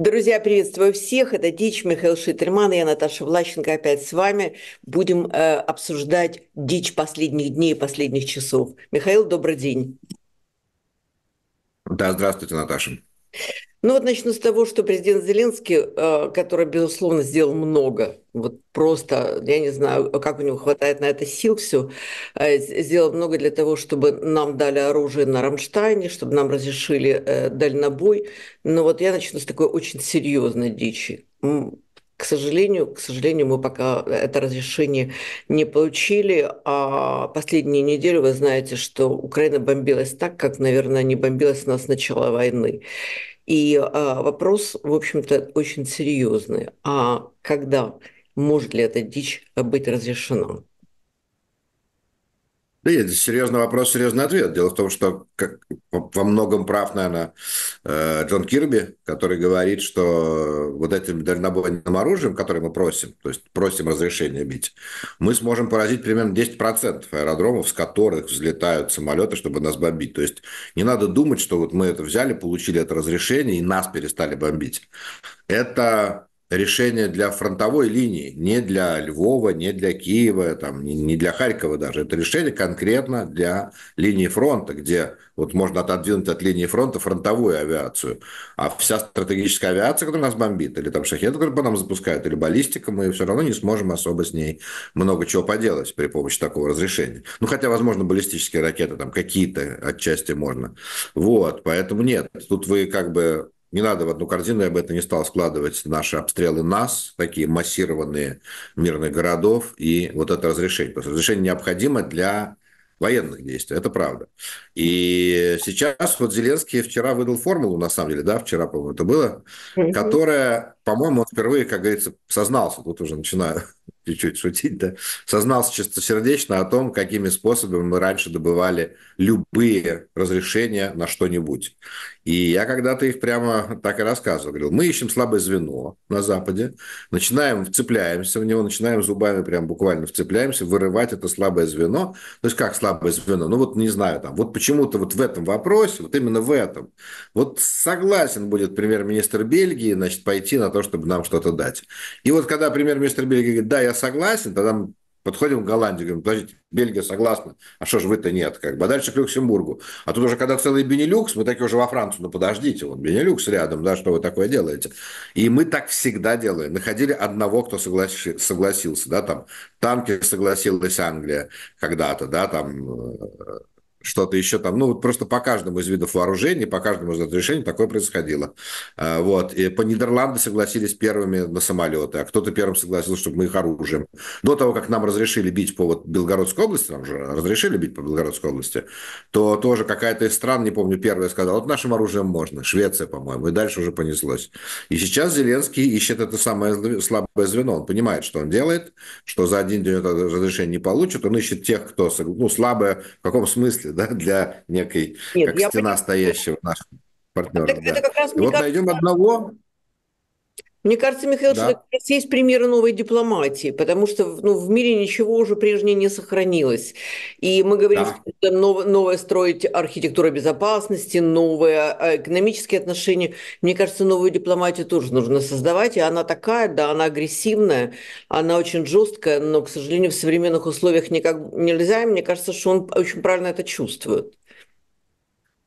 Друзья, приветствую всех. Это Дичь, Михаил Шитерман, я Наташа Влащенко опять с вами. Будем э, обсуждать дичь последних дней, последних часов. Михаил, добрый день. Да, здравствуйте, Наташа. Ну вот начну с того, что президент Зеленский, э, который, безусловно, сделал много, вот просто, я не знаю, как у него хватает на это сил все, э, сделал много для того, чтобы нам дали оружие на Рамштайне, чтобы нам разрешили э, дальнобой. Но вот я начну с такой очень серьезной дичи. К сожалению, к сожалению, мы пока это разрешение не получили. А последние недели вы знаете, что Украина бомбилась так, как, наверное, не бомбилась у нас с начала войны. И а, вопрос, в общем-то, очень серьезный. А когда может ли эта дичь быть разрешена? нет, серьезный вопрос, серьезный ответ. Дело в том, что как, во многом прав, наверное, э, Джон Кирби, который говорит, что вот этим дальнобойным оружием, которое мы просим, то есть просим разрешение бить, мы сможем поразить примерно 10% аэродромов, с которых взлетают самолеты, чтобы нас бомбить. То есть не надо думать, что вот мы это взяли, получили это разрешение и нас перестали бомбить. Это решение для фронтовой линии, не для Львова, не для Киева, там, не для Харькова даже. Это решение конкретно для линии фронта, где вот можно отодвинуть от линии фронта фронтовую авиацию. А вся стратегическая авиация, которая нас бомбит, или там шахет, который по нам запускают, или баллистика, мы все равно не сможем особо с ней много чего поделать при помощи такого разрешения. Ну, хотя, возможно, баллистические ракеты там какие-то отчасти можно. Вот, поэтому нет, тут вы как бы не надо в одну корзину, я бы это не стал складывать, наши обстрелы нас, такие массированные мирных городов, и вот это разрешение. Потому что разрешение необходимо для военных действий, это правда. И сейчас вот Зеленский вчера выдал формулу, на самом деле, да, вчера, по-моему, это было, которая, по-моему, он впервые, как говорится, сознался, тут уже начинаю чуть-чуть шутить, да, сознался чистосердечно о том, какими способами мы раньше добывали любые разрешения на что-нибудь. И я когда-то их прямо так и рассказывал. Говорил, мы ищем слабое звено на Западе, начинаем, вцепляемся в него, начинаем зубами прям буквально вцепляемся, вырывать это слабое звено. То есть как слабое звено? Ну вот не знаю, там, вот почему-то вот в этом вопросе, вот именно в этом, вот согласен будет премьер-министр Бельгии, значит, пойти на то, чтобы нам что-то дать. И вот когда премьер-министр Бельгии говорит, да, я согласен, тогда мы подходим к Голландии, говорим, подождите, Бельгия согласна, а что же вы-то нет, как бы, а дальше к Люксембургу. А тут уже, когда целый Бенилюкс, мы такие уже во Францию, ну подождите, вот Бенилюкс рядом, да, что вы такое делаете? И мы так всегда делаем, находили одного, кто согласи, согласился, да, там, танки согласилась Англия когда-то, да, там, э, что-то еще там. Ну, вот просто по каждому из видов вооружений, по каждому из разрешений такое происходило. А, вот. И по Нидерланды согласились первыми на самолеты, а кто-то первым согласился, чтобы мы их оружием. До того, как нам разрешили бить по вот Белгородской области, нам же разрешили бить по Белгородской области, то тоже какая-то из стран, не помню, первая сказала, вот нашим оружием можно, Швеция, по-моему, и дальше уже понеслось. И сейчас Зеленский ищет это самое слабое звено. Он понимает, что он делает, что за один день это разрешение не получит. Он ищет тех, кто, ну, слабое в каком смысле? смысле, да, для некой, Нет, как стена понимаю. стоящего нашего партнера. так, да. это как раз вот как... найдем одного, мне кажется, Михаил, да. что как есть примеры новой дипломатии, потому что ну, в мире ничего уже прежнее не сохранилось. И мы говорим, да. что нов, новая строить архитектура безопасности, новые э, экономические отношения. Мне кажется, новую дипломатию тоже нужно создавать, и она такая, да, она агрессивная, она очень жесткая, но, к сожалению, в современных условиях никак нельзя. И мне кажется, что он очень правильно это чувствует.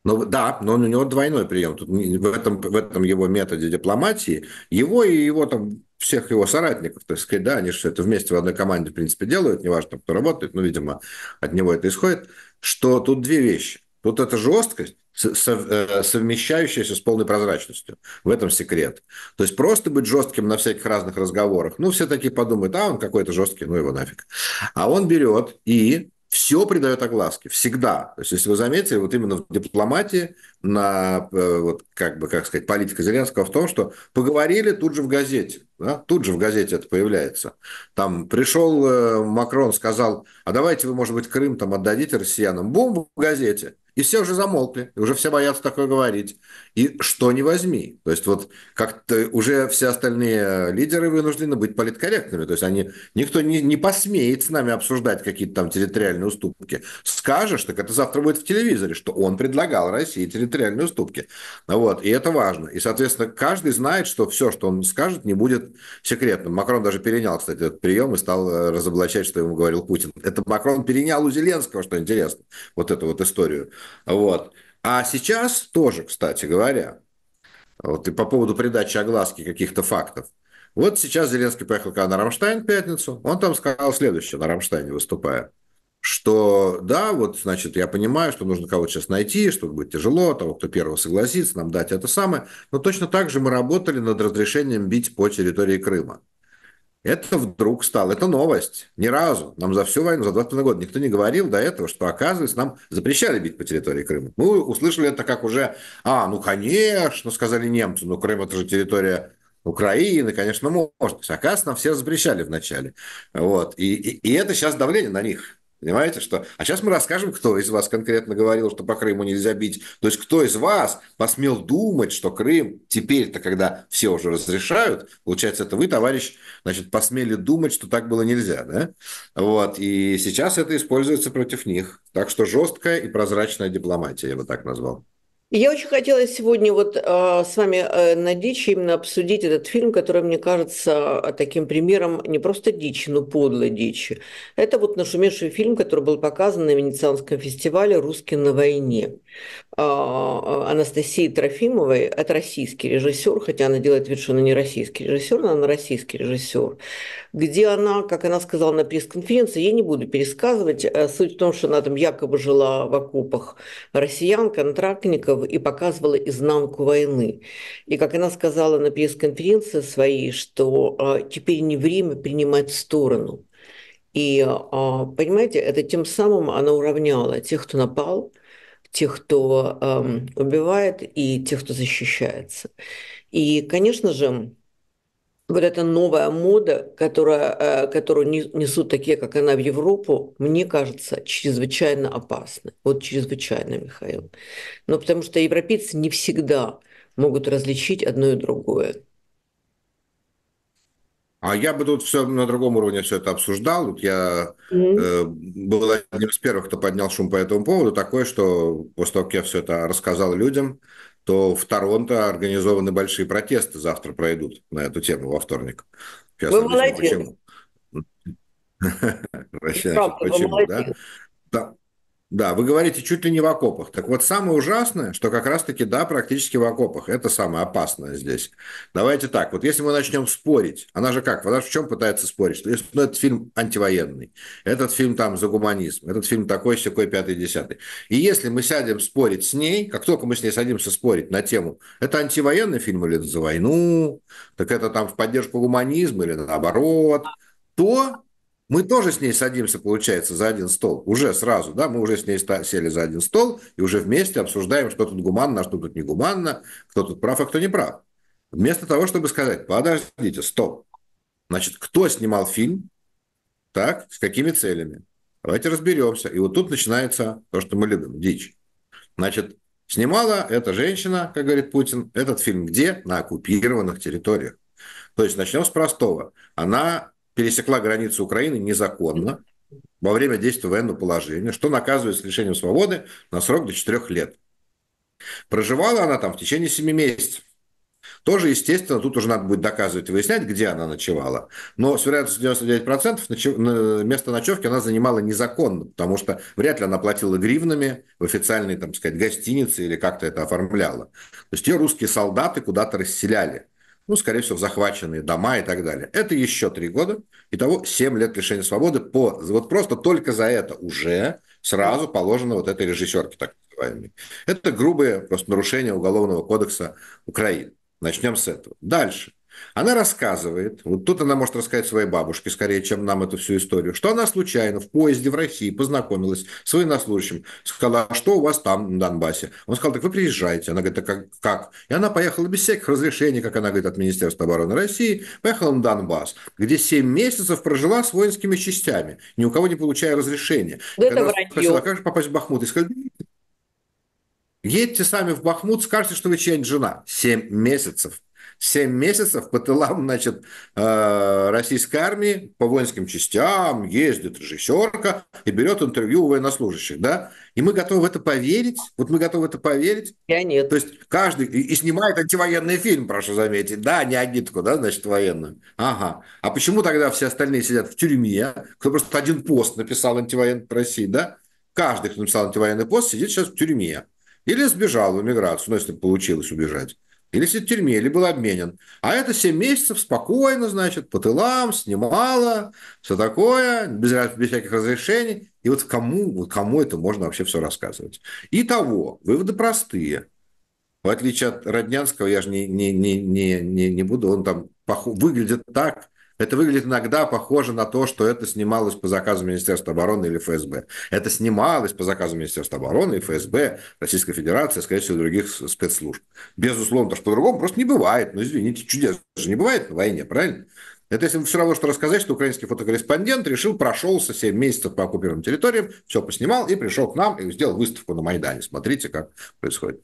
Ну да, но у него двойной прием. Тут в, этом, в этом его методе дипломатии, его и его там всех его соратников, так сказать, да, они все это вместе в одной команде, в принципе, делают, неважно, кто работает, но видимо, от него это исходит, что тут две вещи. Тут эта жесткость, э, совмещающаяся с полной прозрачностью. В этом секрет. То есть просто быть жестким на всяких разных разговорах. Ну, все такие подумают, а он какой-то жесткий, ну его нафиг. А он берет и все придает огласке, всегда. То есть, если вы заметили, вот именно в дипломатии, на, э, вот, как бы, как сказать, политика Зеленского в том, что поговорили тут же в газете, да? тут же в газете это появляется. Там пришел э, Макрон, сказал, а давайте вы, может быть, Крым там отдадите россиянам, бум в газете. И все уже замолкли, уже все боятся такое говорить. И что не возьми. То есть вот как-то уже все остальные лидеры вынуждены быть политкорректными. То есть они, никто не, не посмеет с нами обсуждать какие-то там территориальные уступки. Скажешь, так это завтра будет в телевизоре, что он предлагал России территориальные уступки. Вот, и это важно. И, соответственно, каждый знает, что все, что он скажет, не будет секретным. Макрон даже перенял, кстати, этот прием и стал э, разоблачать, что ему говорил Путин. Это Макрон перенял у Зеленского, что интересно, вот эту вот историю вот. А сейчас тоже, кстати говоря, вот и по поводу придачи огласки каких-то фактов. Вот сейчас Зеленский поехал на Рамштайн в пятницу, он там сказал следующее, на Рамштайне выступая, что да, вот, значит, я понимаю, что нужно кого-то сейчас найти, что будет тяжело, того, кто первого согласится, нам дать это самое, но точно так же мы работали над разрешением бить по территории Крыма. Это вдруг стало, это новость. Ни разу нам за всю войну, за 21 года никто не говорил до этого, что, оказывается, нам запрещали бить по территории Крыма. Мы услышали это как уже, а, ну, конечно, сказали немцы, ну, Крым это же территория Украины, конечно, может. Оказывается, нам все запрещали вначале. Вот. И, и, и это сейчас давление на них. Понимаете, что? А сейчас мы расскажем, кто из вас конкретно говорил, что по Крыму нельзя бить. То есть, кто из вас посмел думать, что Крым теперь-то, когда все уже разрешают, получается, это вы, товарищ, значит, посмели думать, что так было нельзя, да? Вот, и сейчас это используется против них. Так что жесткая и прозрачная дипломатия, я бы так назвал. Я очень хотела сегодня вот а, с вами э, на дичи именно обсудить этот фильм, который, мне кажется, таким примером не просто дичи, но подлой дичи. Это вот нашумевший фильм, который был показан на Венецианском фестивале «Русский на войне». А, Анастасии Трофимовой, это российский режиссер, хотя она делает вид, что она не российский режиссер, но она российский режиссер, где она, как она сказала на пресс-конференции, я не буду пересказывать, э, суть в том, что она там якобы жила в окопах россиян, контрактников и показывала изнанку войны. И как она сказала на пресс-конференции своей, что э, теперь не время принимать сторону. И, э, понимаете, это тем самым она уравняла тех, кто напал, тех, кто э, убивает, и тех, кто защищается. И, конечно же, вот эта новая мода, которая, э, которую несут такие, как она, в Европу, мне кажется, чрезвычайно опасна. Вот чрезвычайно, Михаил. Но ну, потому что европейцы не всегда могут различить одно и другое. А я бы тут все на другом уровне все это обсуждал. Вот я mm-hmm. э, был одним из первых, кто поднял шум по этому поводу. Такое, что после того, как я все это рассказал людям, то в Торонто организованы большие протесты завтра пройдут на эту тему во вторник. Сейчас Вы Почему. Прав, почему, да? Да, вы говорите чуть ли не в окопах. Так вот, самое ужасное, что как раз-таки, да, практически в окопах. Это самое опасное здесь. Давайте так, вот если мы начнем спорить, она же как, она же в чем пытается спорить? Что если, ну, этот фильм антивоенный, этот фильм там за гуманизм, этот фильм такой, секой пятый, десятый. И если мы сядем спорить с ней, как только мы с ней садимся спорить на тему, это антивоенный фильм или это за войну, так это там в поддержку гуманизма или наоборот, то мы тоже с ней садимся, получается, за один стол. Уже сразу, да, мы уже с ней сели за один стол и уже вместе обсуждаем, что тут гуманно, а что тут не гуманно, кто тут прав, а кто не прав. Вместо того, чтобы сказать, подождите, стоп. Значит, кто снимал фильм, так, с какими целями? Давайте разберемся. И вот тут начинается то, что мы любим, дичь. Значит, снимала эта женщина, как говорит Путин, этот фильм где? На оккупированных территориях. То есть начнем с простого. Она пересекла границу Украины незаконно во время действия военного положения, что наказывается лишением свободы на срок до 4 лет. Проживала она там в течение 7 месяцев. Тоже, естественно, тут уже надо будет доказывать и выяснять, где она ночевала. Но с вероятностью 99% ночев... место ночевки она занимала незаконно, потому что вряд ли она платила гривнами в официальной, там сказать, гостинице или как-то это оформляла. То есть ее русские солдаты куда-то расселяли ну, скорее всего, захваченные дома и так далее. Это еще три года, итого 7 лет лишения свободы по, вот просто только за это уже сразу положено вот этой режиссерке так называемой. Это грубые просто нарушения Уголовного кодекса Украины. Начнем с этого. Дальше. Она рассказывает, вот тут она может рассказать своей бабушке, скорее, чем нам эту всю историю, что она случайно в поезде в России познакомилась с военнослужащим, сказала, а что у вас там на Донбассе? Он сказал, так вы приезжайте. Она говорит, так как? И она поехала без всяких разрешений, как она говорит, от Министерства обороны России, поехала на Донбасс, где 7 месяцев прожила с воинскими частями, ни у кого не получая разрешения. Да это вранье. Спросила, «А как же попасть в Бахмут? И сказала, едьте сами в Бахмут, скажете, что вы чья-нибудь жена. 7 месяцев 7 месяцев по тылам, значит, э, российской армии, по воинским частям ездит режиссерка и берет интервью у военнослужащих, да? И мы готовы в это поверить, вот мы готовы в это поверить. Я нет. То есть каждый, и, и снимает антивоенный фильм, прошу заметить, да, не агитку, да, значит, военную. Ага. А почему тогда все остальные сидят в тюрьме, кто просто один пост написал антивоенный России, да? Каждый, кто написал антивоенный пост, сидит сейчас в тюрьме. Или сбежал в эмиграцию, ну, если получилось убежать или сидит в тюрьме, или был обменен. А это 7 месяцев спокойно, значит, по тылам, снимала, все такое, без, без всяких разрешений. И вот кому, вот кому это можно вообще все рассказывать? Итого, выводы простые. В отличие от Роднянского, я же не, не, не, не, не, не буду, он там выглядит так, это выглядит иногда похоже на то, что это снималось по заказу Министерства обороны или ФСБ. Это снималось по заказу Министерства обороны и ФСБ, Российской Федерации, скорее всего, других спецслужб. Безусловно, что по-другому просто не бывает. Ну, извините, чудес же не бывает на войне, правильно? Это если все равно, что рассказать, что украинский фотокорреспондент решил, прошелся 7 месяцев по оккупированным территориям, все поснимал и пришел к нам и сделал выставку на Майдане. Смотрите, как происходит.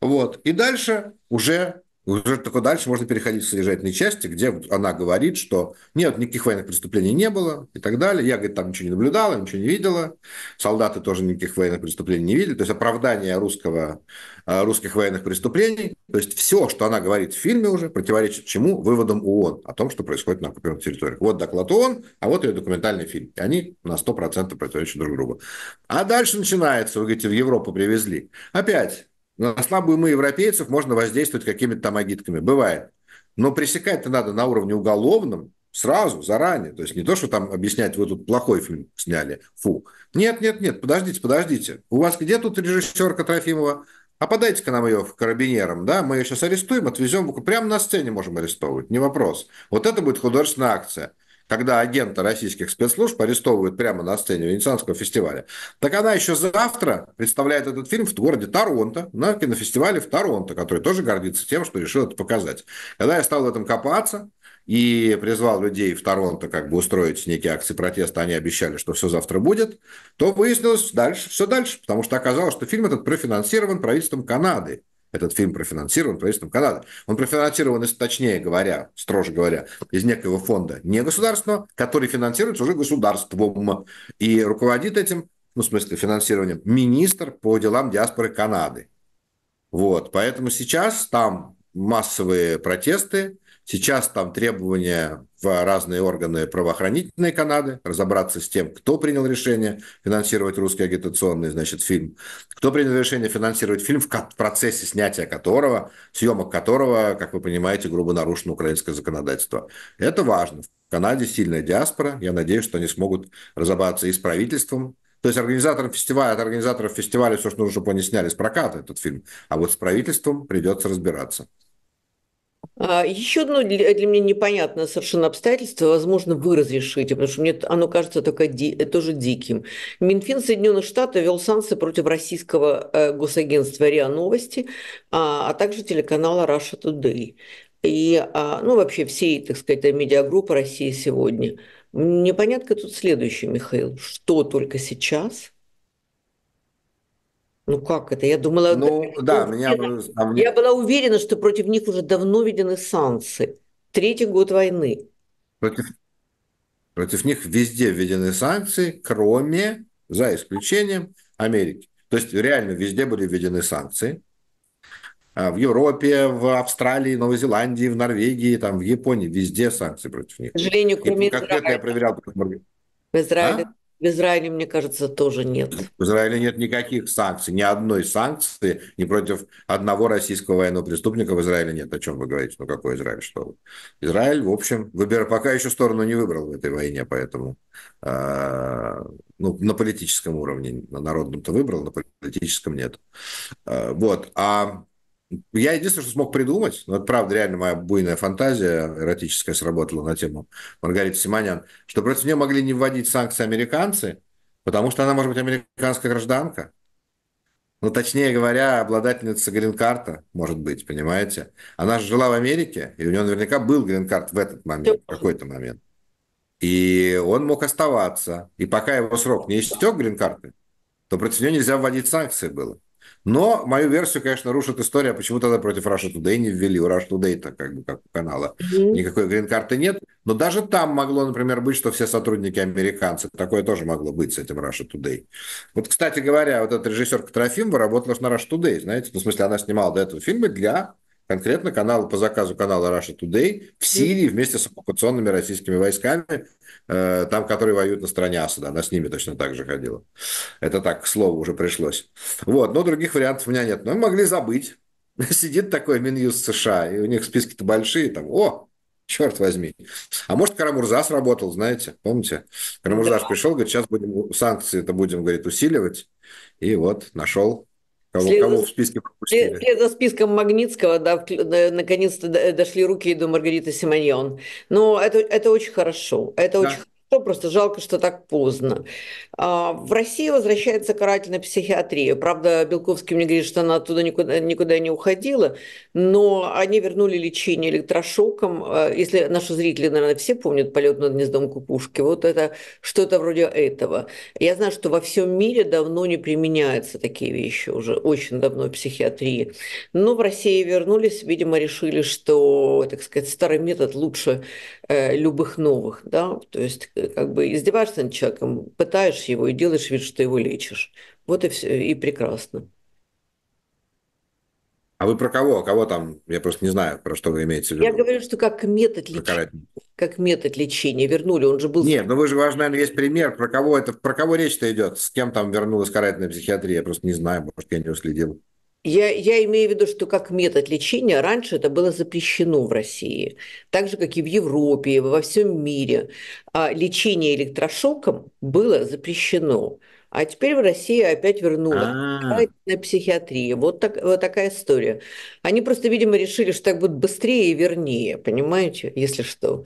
Вот. И дальше уже уже только дальше можно переходить в содержательные части, где она говорит, что нет, никаких военных преступлений не было и так далее. Я, говорит, там ничего не наблюдала, ничего не видела. Солдаты тоже никаких военных преступлений не видели. То есть оправдание русского, э, русских военных преступлений. То есть все, что она говорит в фильме уже, противоречит чему? Выводам ООН о том, что происходит на оккупированных территориях. Вот доклад ООН, а вот ее документальный фильм. И они на 100% противоречат друг другу. А дальше начинается, вы говорите, в Европу привезли. Опять на слабую мы европейцев можно воздействовать какими-то там агитками. Бывает. Но пресекать-то надо на уровне уголовном, сразу, заранее. То есть не то, что там объяснять, вы тут плохой фильм сняли, фу. Нет, нет, нет, подождите, подождите. У вас где тут режиссерка Трофимова? А подайте-ка нам ее к да, мы ее сейчас арестуем, отвезем, прямо на сцене можем арестовывать, не вопрос. Вот это будет художественная акция когда агента российских спецслужб арестовывают прямо на сцене Венецианского фестиваля, так она еще завтра представляет этот фильм в городе Торонто, на кинофестивале в Торонто, который тоже гордится тем, что решил это показать. Когда я стал в этом копаться, и призвал людей в Торонто как бы устроить некие акции протеста, они обещали, что все завтра будет, то выяснилось дальше, все дальше, потому что оказалось, что фильм этот профинансирован правительством Канады. Этот фильм профинансирован правительством Канады. Он профинансирован, точнее говоря, строже говоря, из некого фонда не государственного, который финансируется уже государством. И руководит этим, ну, в смысле, финансированием, министр по делам диаспоры Канады. Вот, поэтому сейчас там массовые протесты, Сейчас там требования в разные органы правоохранительной Канады, разобраться с тем, кто принял решение финансировать русский агитационный, значит, фильм, кто принял решение финансировать фильм, в процессе снятия которого, съемок которого, как вы понимаете, грубо нарушено украинское законодательство. Это важно. В Канаде сильная диаспора. Я надеюсь, что они смогут разобраться и с правительством, то есть организаторам фестиваля, от организаторов фестиваля все, что нужно, чтобы они сняли с проката этот фильм. А вот с правительством придется разбираться. А, Еще одно для, э, для меня непонятное совершенно обстоятельство, возможно, вы разрешите, потому что мне оно кажется только ди, э, тоже диким. Минфин Соединенных Штатов вел санкции против российского э, госагентства РИА Новости, а, а также телеканала Russia Today. И, а, ну, вообще всей, так сказать, медиагруппы России сегодня. Непонятка тут следующее, Михаил, что только сейчас – ну как это? Я думала... Ну это... да, я меня... я была уверена, что против них уже давно введены санкции. Третий год войны. Против, против них везде введены санкции, кроме, за исключением Америки. То есть реально везде были введены санкции. А, в Европе, в Австралии, Новой Зеландии, в Норвегии, там, в Японии, везде санкции против них. К сожалению, кроме И, Израиля. Как я проверял... В Израиле а? В Израиле, мне кажется, тоже нет. В Израиле нет никаких санкций, ни одной санкции, ни против одного российского военного преступника в Израиле нет. О чем вы говорите? Ну какой Израиль? Что вы? Израиль, в общем, выбер... пока еще сторону не выбрал в этой войне, поэтому э, ну, на политическом уровне, на народном-то выбрал, на политическом нет. Э, вот. А я единственное, что смог придумать, но ну, это правда реально моя буйная фантазия эротическая сработала на тему Маргариты Симонян, что против нее могли не вводить санкции американцы, потому что она может быть американская гражданка. Ну, точнее говоря, обладательница грин-карта, может быть, понимаете? Она же жила в Америке, и у нее наверняка был грин-карт в этот момент, в какой-то момент. И он мог оставаться. И пока его срок не истек грин-карты, то против нее нельзя вводить санкции было. Но мою версию, конечно, рушит история, почему тогда против Russia Today не ввели. У Russia Today-то как бы как у канала mm-hmm. никакой грин-карты нет. Но даже там могло, например, быть, что все сотрудники американцы. Такое тоже могло быть с этим Russia Today. Вот, кстати говоря, вот эта режиссерка Трофимова работала на Russia Today, знаете. Ну, в смысле, она снимала до этого фильмы для конкретно канал, по заказу канала Russia Today в Сирии вместе с оккупационными российскими войсками, э, там, которые воюют на стороне Асада. Она с ними точно так же ходила. Это так, к слову, уже пришлось. Вот, но других вариантов у меня нет. Но могли забыть. Сидит такой Минюст США, и у них списки-то большие, там, о, Черт возьми. А может, Карамурза сработал, знаете, помните? Карамурза да. пришел, говорит, сейчас будем санкции это будем, говорит, усиливать. И вот нашел Кого, След... кого в списке пропустили? След за списком Магнитского, да, наконец-то дошли руки до Маргариты Симоньон. Но это, это очень хорошо. Это да. очень Просто жалко, что так поздно. А, в России возвращается карательная психиатрия. Правда, Белковский мне говорит, что она оттуда никуда, никуда не уходила, но они вернули лечение электрошоком. А, если наши зрители, наверное, все помнят полет над гнездом кукушки, вот это что-то вроде этого. Я знаю, что во всем мире давно не применяются такие вещи уже, очень давно в психиатрии. Но в России вернулись, видимо, решили, что, так сказать, старый метод лучше э, любых новых. Да? То есть э, как бы издеваешься над человеком, пытаешь его и делаешь вид, что его лечишь. Вот и все, и прекрасно. А вы про кого? Кого там? Я просто не знаю, про что вы имеете в виду. Я говорю, что как метод лечения. Как метод лечения вернули, он же был... Нет, ну вы же, важно, наверное, есть пример, про кого это, про кого речь-то идет, с кем там вернулась карательная психиатрия, я просто не знаю, может, я не уследил. Я, я имею в виду, что как метод лечения раньше это было запрещено в России, так же, как и в Европе, и во всем мире. А лечение электрошоком было запрещено. А теперь в России опять вернула на психиатрии. Вот, так, вот такая история. Они просто, видимо, решили, что так будет быстрее и вернее, понимаете, если что.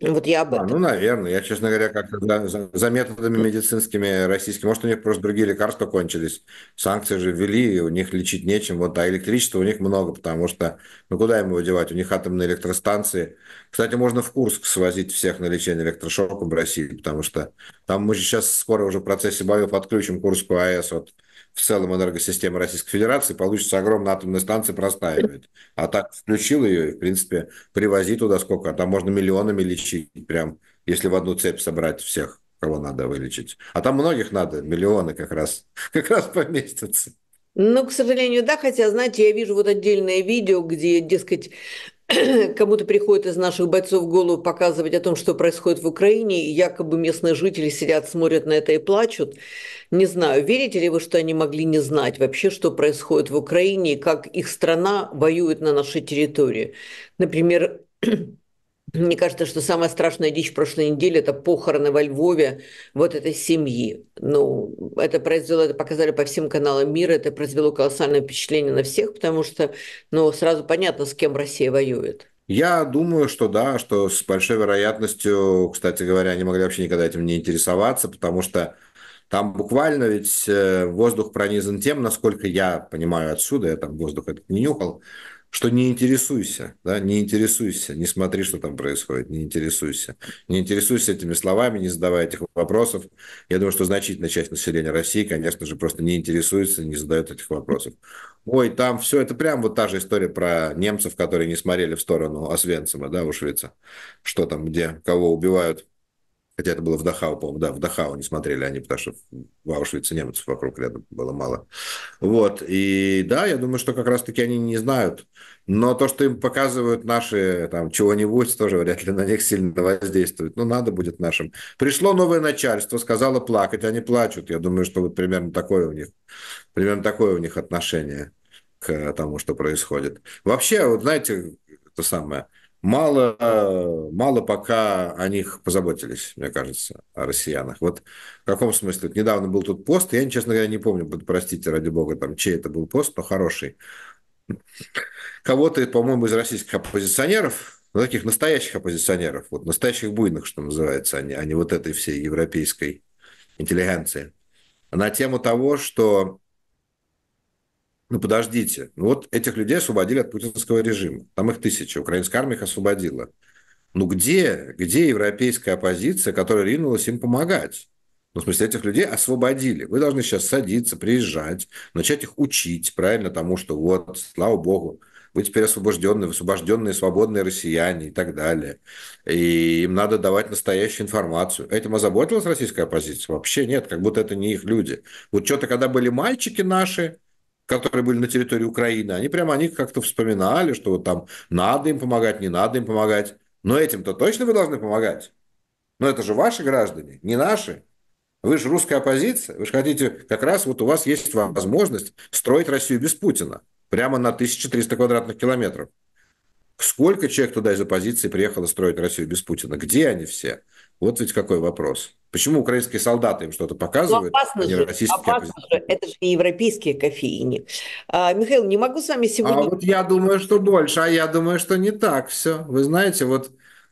Ну, вот я об а, этом. А, ну, наверное. Я, честно говоря, как-то за, за, методами медицинскими российскими. Может, у них просто другие лекарства кончились. Санкции же ввели, и у них лечить нечем. Вот, а электричества у них много, потому что, ну, куда им его девать? У них атомные электростанции. Кстати, можно в Курск свозить всех на лечение электрошоком в России, потому что там мы же сейчас скоро уже в процессе боев подключим Курскую АЭС от в целом энергосистемы Российской Федерации, получится огромная атомная станция простаивает. А так включил ее и, в принципе, привози туда сколько, а там можно миллионами лечить прям, если в одну цепь собрать всех, кого надо вылечить. А там многих надо, миллионы как раз, как раз поместятся. Ну, к сожалению, да, хотя, знаете, я вижу вот отдельное видео, где, дескать, кому-то приходит из наших бойцов в голову показывать о том, что происходит в Украине, и якобы местные жители сидят, смотрят на это и плачут. Не знаю, верите ли вы, что они могли не знать вообще, что происходит в Украине и как их страна воюет на нашей территории? Например, Мне кажется, что самая страшная дичь прошлой недели – это похороны во Львове вот этой семьи. Ну, это произвело, это показали по всем каналам мира, это произвело колоссальное впечатление на всех, потому что, ну, сразу понятно, с кем Россия воюет. Я думаю, что да, что с большой вероятностью, кстати говоря, они могли вообще никогда этим не интересоваться, потому что там буквально ведь э, воздух пронизан тем, насколько я понимаю отсюда, я там воздух этот не нюхал, что не интересуйся, да, не интересуйся, не смотри, что там происходит, не интересуйся. Не интересуйся этими словами, не задавай этих вопросов. Я думаю, что значительная часть населения России, конечно же, просто не интересуется, не задает этих вопросов. Ой, там все, это прям вот та же история про немцев, которые не смотрели в сторону Освенцима, да, Ушвица, что там, где, кого убивают Хотя это было в Дахау, по-моему, да, в Дахау а не смотрели они, потому что в Аушвице немцев вокруг рядом было мало. Вот, и да, я думаю, что как раз-таки они не знают. Но то, что им показывают наши там чего-нибудь, тоже вряд ли на них сильно воздействует. Ну, надо будет нашим. Пришло новое начальство, сказала плакать, они плачут. Я думаю, что вот примерно такое у них, примерно такое у них отношение к тому, что происходит. Вообще, вот знаете, то самое, мало, э, мало пока о них позаботились, мне кажется, о россиянах. Вот в каком смысле? Вот недавно был тут пост, я, честно говоря, не помню, простите, ради бога, там, чей это был пост, но хороший. Кого-то, по-моему, из российских оппозиционеров, ну, таких настоящих оппозиционеров, вот настоящих буйных, что называется, они, а не, а не вот этой всей европейской интеллигенции, на тему того, что ну подождите, ну вот этих людей освободили от путинского режима. Там их тысячи, украинская армия их освободила. Ну где, где европейская оппозиция, которая ринулась им помогать? Ну, в смысле, этих людей освободили. Вы должны сейчас садиться, приезжать, начать их учить, правильно, тому, что вот, слава богу, вы теперь освобожденные, освобожденные, свободные россияне и так далее. И им надо давать настоящую информацию. Этим озаботилась российская оппозиция? Вообще нет, как будто это не их люди. Вот что-то, когда были мальчики наши, которые были на территории Украины, они прямо о них как-то вспоминали, что вот там надо им помогать, не надо им помогать. Но этим-то точно вы должны помогать. Но это же ваши граждане, не наши. Вы же русская оппозиция, вы же хотите, как раз вот у вас есть вам возможность строить Россию без Путина прямо на 1300 квадратных километров. Сколько человек туда из оппозиции приехало строить Россию без Путина? Где они все? Вот ведь какой вопрос. Почему украинские солдаты им что-то ну, показывают? Ну, опасно а же, опасно же. Это же не европейские кофейни. А, Михаил, не могу с вами а сегодня... А вот я думаю, что больше, а я думаю, что не так все. Вы знаете, вот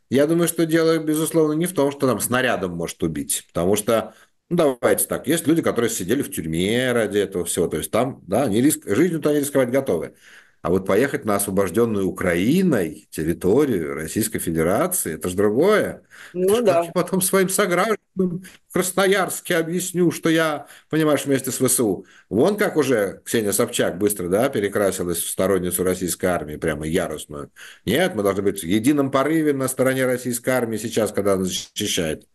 я думаю, что дело, безусловно, не в том, что там снарядом может убить, потому что ну, давайте так, есть люди, которые сидели в тюрьме ради этого всего, то есть там, да, они риск... жизнью-то они рисковать готовы. А вот поехать на освобожденную Украиной территорию Российской Федерации, это же другое. Ну это да. Я потом своим согражданам в Красноярске объясню, что я, понимаешь, вместе с ВСУ. Вон как уже Ксения Собчак быстро да, перекрасилась в сторонницу российской армии, прямо яростную. Нет, мы должны быть в едином порыве на стороне российской армии сейчас, когда она защищает.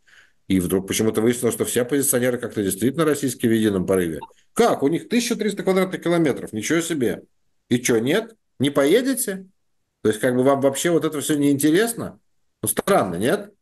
И вдруг почему-то выяснилось, что все оппозиционеры как-то действительно российские в едином порыве. Как? У них 1300 квадратных километров. Ничего себе. И что, нет? Не поедете? То есть как бы вам вообще вот это все не интересно? Ну, странно, нет?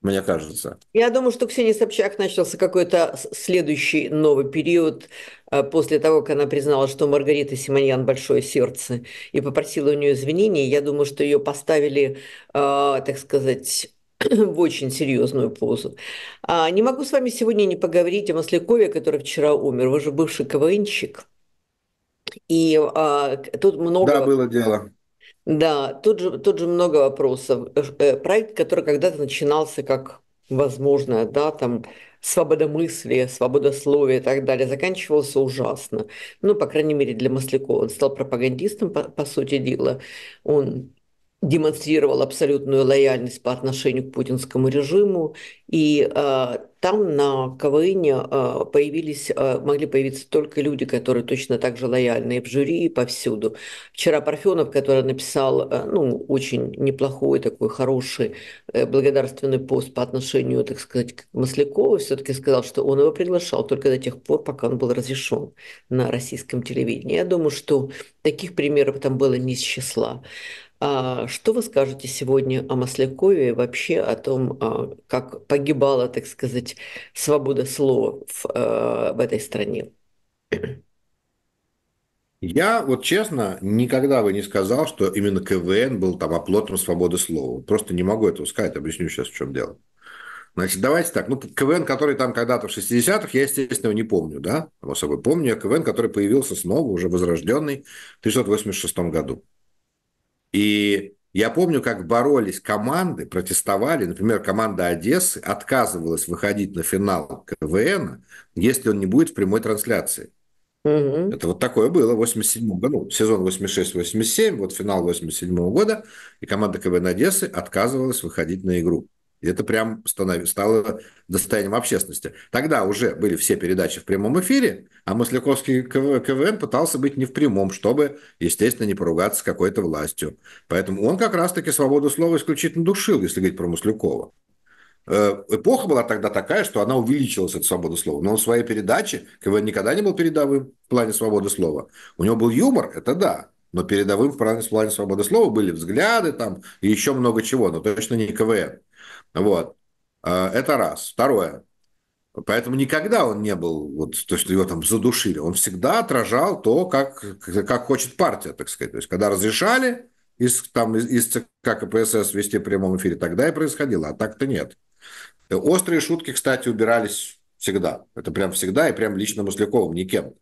мне кажется. Я думаю, что Ксения Собчак начался какой-то следующий новый период а, после того, как она признала, что Маргарита Симоньян большое сердце, и попросила у нее извинений. Я думаю, что ее поставили, а, так сказать, в очень серьезную позу. А не могу с вами сегодня не поговорить о Маслякове, который вчера умер. Вы же бывший КВНщик. И а, тут много... Да, было дело. Да, тут же, тут же много вопросов. Э, э, проект, который когда-то начинался как, возможно, да, там свобода мысли свобода свободословие и так далее, заканчивался ужасно. Ну, по крайней мере, для Маслякова. Он стал пропагандистом, по, по сути дела. Он демонстрировал абсолютную лояльность по отношению к путинскому режиму. И э, там на КВН э, появились, э, могли появиться только люди, которые точно так же лояльны и в жюри, и повсюду. Вчера Парфенов, который написал э, ну, очень неплохой, такой хороший э, благодарственный пост по отношению, так сказать, к Маслякову, все-таки сказал, что он его приглашал только до тех пор, пока он был разрешен на российском телевидении. Я думаю, что таких примеров там было не с числа. А, что вы скажете сегодня о Маслякове и вообще о том, а, как погибала, так сказать, свобода слова в, в этой стране? Я вот честно никогда бы не сказал, что именно КВН был там оплотом свободы слова. Просто не могу этого сказать, объясню сейчас, в чем дело. Значит, давайте так. Ну, КВН, который там когда-то в 60-х, я, естественно, его не помню, да? Само собой помню. Я КВН, который появился снова, уже возрожденный, в 1986 году. И я помню, как боролись команды, протестовали. Например, команда Одессы отказывалась выходить на финал КВН, если он не будет в прямой трансляции. Угу. Это вот такое было в 87 году. Сезон 86-87, вот финал 87 -го года, и команда КВН Одессы отказывалась выходить на игру. И это прям станов... стало достоянием общественности. Тогда уже были все передачи в прямом эфире, а Масляковский КВН пытался быть не в прямом, чтобы, естественно, не поругаться с какой-то властью. Поэтому он как раз-таки свободу слова исключительно душил, если говорить про Маслякова. Э, эпоха была тогда такая, что она увеличилась, эта свобода слова. Но он в своей передаче, КВН никогда не был передовым в плане свободы слова. У него был юмор, это да, но передовым в плане свободы слова были взгляды там и еще много чего, но точно не КВН. Вот. А, это раз. Второе. Поэтому никогда он не был, вот, то, есть его там задушили. Он всегда отражал то, как, как хочет партия, так сказать. То есть, когда разрешали из, там, из, из ЦК КПСС вести в прямом эфире, тогда и происходило, а так-то нет. Острые шутки, кстати, убирались всегда. Это прям всегда и прям лично Масляковым, никем.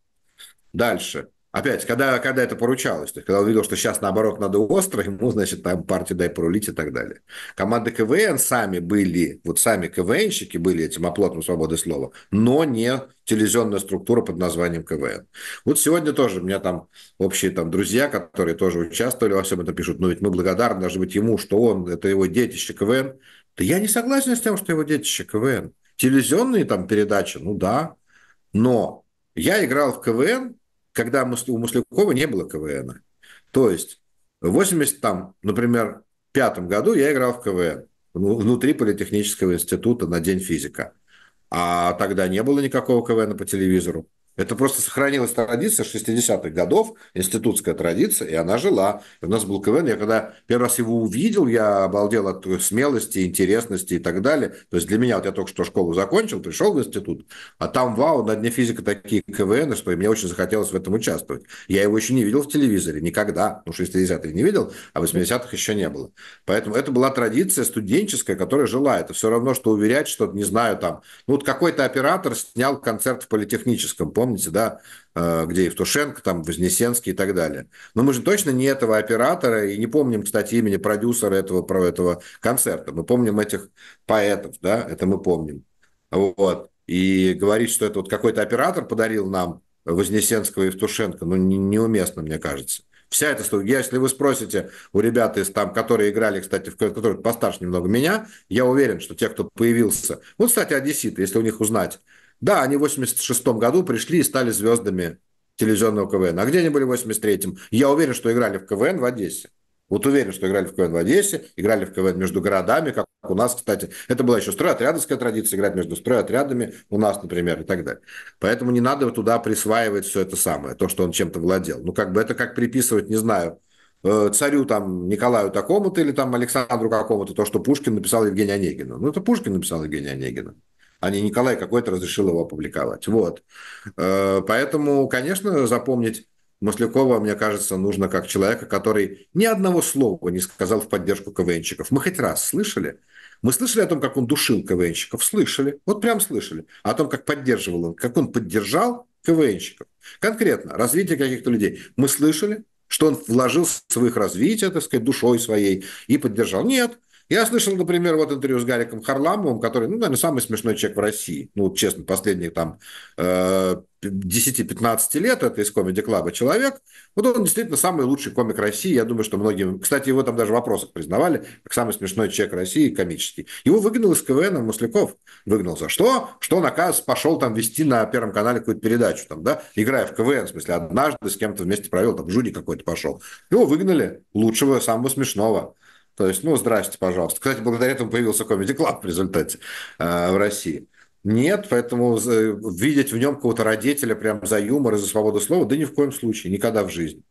Дальше. Опять, когда, когда это поручалось, то есть, когда он видел, что сейчас, наоборот, надо остро, ему, значит, там партию дай порулить и так далее. Команды КВН сами были, вот сами КВНщики были этим оплотом свободы слова, но не телевизионная структура под названием КВН. Вот сегодня тоже у меня там общие там друзья, которые тоже участвовали во всем этом, пишут, ну ведь мы благодарны, даже быть, ему, что он, это его детище КВН. Да я не согласен с тем, что его детище КВН. Телевизионные там передачи, ну да, но я играл в КВН, когда у Муслякова не было КВН. То есть в 80, там, например, пятом году я играл в КВН ну, внутри Политехнического института на День физика. А тогда не было никакого КВН по телевизору. Это просто сохранилась традиция 60-х годов, институтская традиция, и она жила. И у нас был КВН, я когда первый раз его увидел, я обалдел от смелости, интересности и так далее. То есть для меня, вот я только что школу закончил, пришел в институт, а там, вау, на Дне физика такие КВН, что и мне очень захотелось в этом участвовать. Я его еще не видел в телевизоре, никогда, ну 60-х не видел, а 80-х еще не было. Поэтому это была традиция студенческая, которая жила. Это все равно, что уверять, что, не знаю, там, ну вот какой-то оператор снял концерт в политехническом, помню, помните, да, э, где Евтушенко, там Вознесенский и так далее. Но мы же точно не этого оператора и не помним, кстати, имени продюсера этого, про этого концерта. Мы помним этих поэтов, да, это мы помним. Вот. И говорить, что это вот какой-то оператор подарил нам Вознесенского и Евтушенко, ну, не, неуместно, мне кажется. Вся эта история. Если вы спросите у ребят, из, там, которые играли, кстати, в которые постарше немного меня, я уверен, что те, кто появился... Вот, кстати, одесситы, если у них узнать, да, они в 86-м году пришли и стали звездами телевизионного КВН. А где они были в 83-м? Я уверен, что играли в КВН в Одессе. Вот уверен, что играли в КВН в Одессе, играли в КВН между городами, как у нас, кстати. Это была еще стройотрядовская традиция, играть между стройотрядами у нас, например, и так далее. Поэтому не надо туда присваивать все это самое, то, что он чем-то владел. Ну, как бы это как приписывать, не знаю, э, царю там Николаю такому-то или там Александру какому-то, то, что Пушкин написал Евгения Онегина. Ну, это Пушкин написал Евгения Онегина а не Николай какой-то разрешил его опубликовать. Вот. Э, поэтому, конечно, запомнить Маслякова, мне кажется, нужно как человека, который ни одного слова не сказал в поддержку КВНщиков. Мы хоть раз слышали? Мы слышали о том, как он душил КВНщиков? Слышали. Вот прям слышали. О том, как поддерживал он, как он поддержал КВНщиков. Конкретно, развитие каких-то людей. Мы слышали, что он вложил в их развитие, так сказать, душой своей и поддержал. Нет, я слышал, например, вот интервью с Гариком Харламовым, который, ну, наверное, самый смешной человек в России. Ну, честно, последних там 10-15 э, лет, это из комеди клаба человек. Вот он действительно самый лучший комик России. Я думаю, что многим... Кстати, его там даже в вопросах признавали, как самый смешной человек России, комический. Его выгнал из КВН Масляков. Выгнал за что? Что наказ пошел там вести на Первом канале какую-то передачу, там, да? Играя в КВН, в смысле, однажды с кем-то вместе провел, там, жюри какой-то пошел. Его выгнали, лучшего, самого смешного. То есть, ну, здрасте, пожалуйста. Кстати, благодаря этому появился Comedy Club в результате э, в России. Нет, поэтому э, видеть в нем какого-то родителя прям за юмор и за свободу слова, да ни в коем случае, никогда в жизни.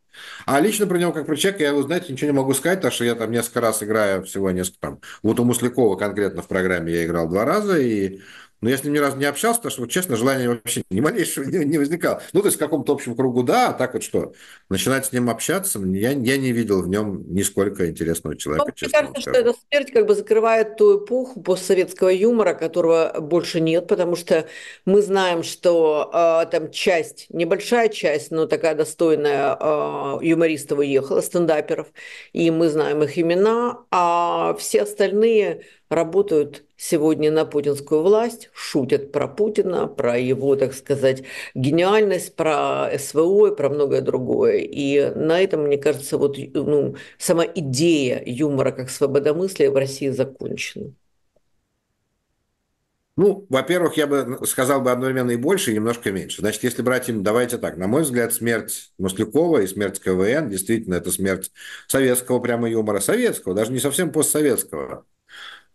А лично про него, как про человека, я, вы знаете, ничего не могу сказать, потому что я там несколько раз играю, всего несколько там. Вот у Муслякова конкретно в программе я играл два раза, и но я с ним ни разу не общался, потому что, вот, честно, желания вообще ни малейшего не, не возникало. Ну, то есть в каком-то общем кругу, да, а так вот что, начинать с ним общаться, ну, я, я не видел в нем нисколько интересного человека, ну, честно Мне кажется, что эта смерть как бы закрывает ту эпоху постсоветского юмора, которого больше нет, потому что мы знаем, что э, там часть, небольшая часть, но такая достойная э, а, юмористов уехала, стендаперов, и мы знаем их имена, а все остальные работают сегодня на путинскую власть, шутят про Путина, про его, так сказать, гениальность, про СВО и про многое другое. И на этом, мне кажется, вот ну, сама идея юмора как свободомыслия в России закончена. Ну, во-первых, я бы сказал бы одновременно и больше, и немножко меньше. Значит, если брать им, давайте так, на мой взгляд, смерть Маслякова и смерть КВН, действительно, это смерть советского прямо юмора, советского, даже не совсем постсоветского.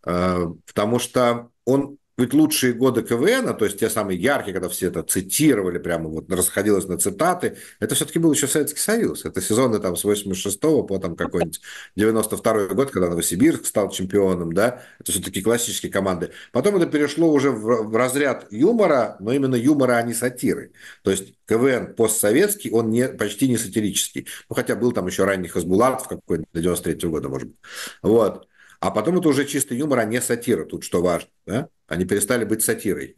Э, потому что он ведь лучшие годы КВН, то есть те самые яркие, когда все это цитировали, прямо вот расходилось на цитаты, это все-таки был еще Советский Союз. Это сезоны там с 86 по там какой-нибудь 92 год, когда Новосибирск стал чемпионом, да, это все-таки классические команды. Потом это перешло уже в, в разряд юмора, но именно юмора, а не сатиры. То есть КВН постсоветский, он не, почти не сатирический. Ну, хотя был там еще ранний Хасбулат в какой нибудь 93 -го года, может быть. Вот. А потом это уже чистый юмор, а не сатира, тут что важно. Да? Они перестали быть сатирой.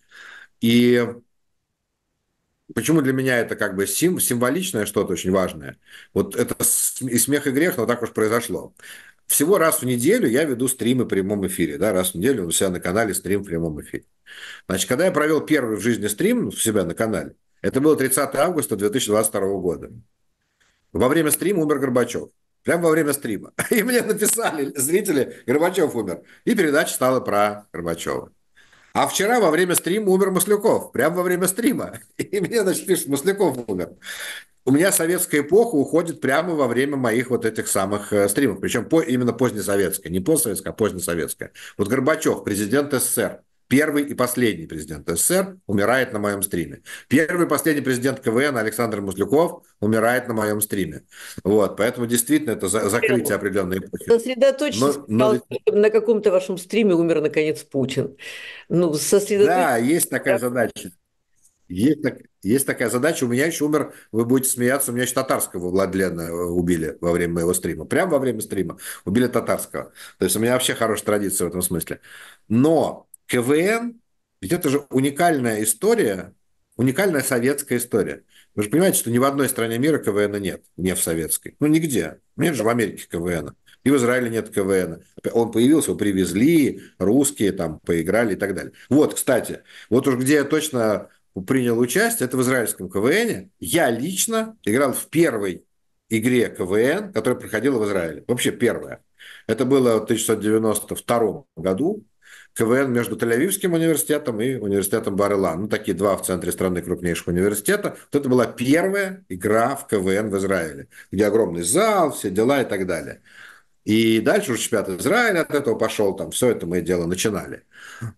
И почему для меня это как бы сим, символичное что-то очень важное? Вот это и смех, и грех, но так уж произошло. Всего раз в неделю я веду стримы в прямом эфире. Да, раз в неделю у себя на канале стрим в прямом эфире. Значит, когда я провел первый в жизни стрим у себя на канале, это было 30 августа 2022 года. Во время стрима умер Горбачев. Прямо во время стрима. И мне написали зрители, Горбачев умер. И передача стала про Горбачева. А вчера во время стрима умер Масляков. Прямо во время стрима. И мне, значит, пишут, Масляков умер. У меня советская эпоха уходит прямо во время моих вот этих самых э, стримов. Причем по, именно позднесоветская. Не постсоветская, а позднесоветская. Вот Горбачев, президент СССР. Первый и последний президент СССР умирает на моем стриме. Первый и последний президент КВН Александр Музлюков умирает на моем стриме. Вот, поэтому действительно это за закрытие определенной эпохи. Сосредоточьтесь, но, на каком-то вашем стриме умер наконец Путин. Ну, сосредоточьтесь. Да, есть такая задача. Есть, так, есть такая задача. У меня еще умер, вы будете смеяться, у меня еще татарского Владлена э, убили во время моего стрима. Прямо во время стрима убили татарского. То есть у меня вообще хорошая традиция в этом смысле. Но КВН, ведь это же уникальная история, уникальная советская история. Вы же понимаете, что ни в одной стране мира КВН нет, не в советской. Ну, нигде. Нет же в Америке КВН. И в Израиле нет КВН. Он появился, его привезли, русские там поиграли и так далее. Вот, кстати, вот уж где я точно принял участие, это в израильском КВН. Я лично играл в первой игре КВН, которая проходила в Израиле. Вообще первая. Это было в 1992 году. КВН между Тель-Авивским университетом и университетом Барелан. Ну, такие два в центре страны крупнейших университета. Вот это была первая игра в КВН в Израиле, где огромный зал, все дела и так далее. И дальше уже чемпионат Израиля от этого пошел, там все это мы дело начинали.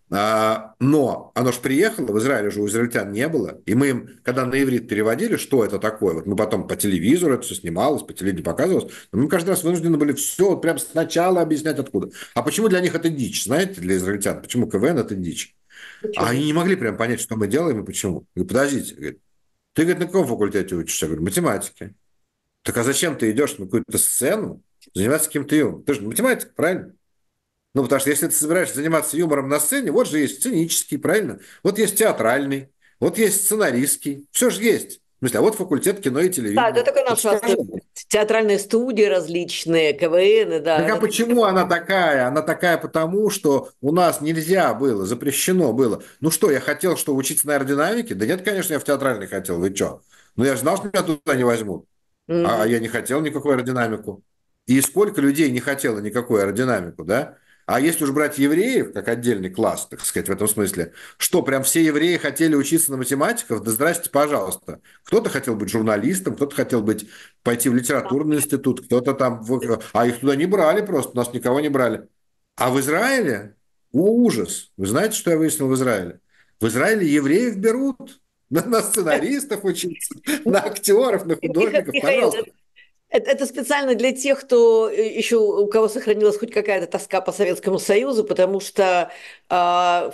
А, но оно же приехало, в Израиле же у израильтян не было. И мы им, когда на иврит переводили, что это такое, вот мы потом по телевизору это все снималось, по телевидению показывалось, но мы каждый раз вынуждены были все вот прям сначала объяснять откуда. А почему для них это дичь, знаете, для израильтян? Почему КВН это дичь? А почему? А они не могли прям понять, что мы делаем и почему. и подождите, говорит, ты говорит, на каком факультете учишься? Я говорю, математики. Так а зачем ты идешь на какую-то сцену, заниматься каким-то юмором. Ты же математик, правильно? Ну, потому что если ты собираешься заниматься юмором на сцене, вот же есть сценический, правильно? Вот есть театральный, вот есть сценаристский, все же есть. В смысле, а вот факультет кино и телевидения. Да, да, так наша театральные студии различные, КВН, да. Так а почему она такая? Она такая потому, что у нас нельзя было, запрещено было. Ну что, я хотел, что учиться на аэродинамике? Да нет, конечно, я в театральный хотел, вы что? но ну я же знал, что меня туда не возьмут. Mm-hmm. А я не хотел никакую аэродинамику. И сколько людей не хотело никакую аэродинамику, да? А если уж брать евреев как отдельный класс, так сказать, в этом смысле, что прям все евреи хотели учиться на математиков? Да здрасте, пожалуйста. Кто-то хотел быть журналистом, кто-то хотел быть, пойти в литературный институт, кто-то там... А их туда не брали просто, нас никого не брали. А в Израиле? О, ужас! Вы знаете, что я выяснил в Израиле? В Израиле евреев берут на, на сценаристов учиться, на актеров, на художников. Пожалуйста. Это, специально для тех, кто э, еще у кого сохранилась хоть какая-то тоска по Советскому Союзу, потому что э,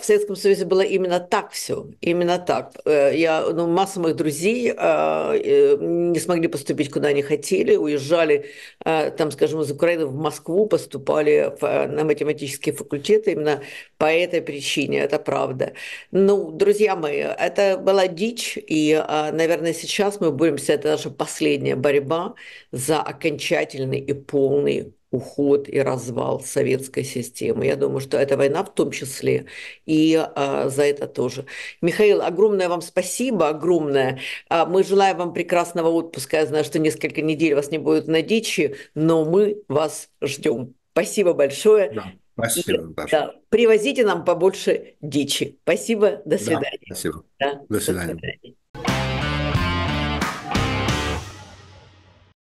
в Советском Союзе было именно так все, именно так. Э, я, ну, масса моих друзей а, э, не смогли поступить куда они хотели, уезжали, э, там, скажем, из Украины в Москву, поступали в, на математические факультеты именно по этой причине, это правда. Ну, друзья мои, это была дичь, и, э, наверное, сейчас мы боремся, это наша последняя борьба за окончательный и полный уход и развал советской системы. Я думаю, что эта война в том числе, и э, за это тоже. Михаил, огромное вам спасибо, огромное. А, мы желаем вам прекрасного отпуска. Я знаю, что несколько недель вас не будет на дичи, но мы вас ждем. Спасибо большое. Да, спасибо. И, да, привозите нам побольше дичи. Спасибо, до свидания. Да, спасибо. Да, до свидания. До свидания.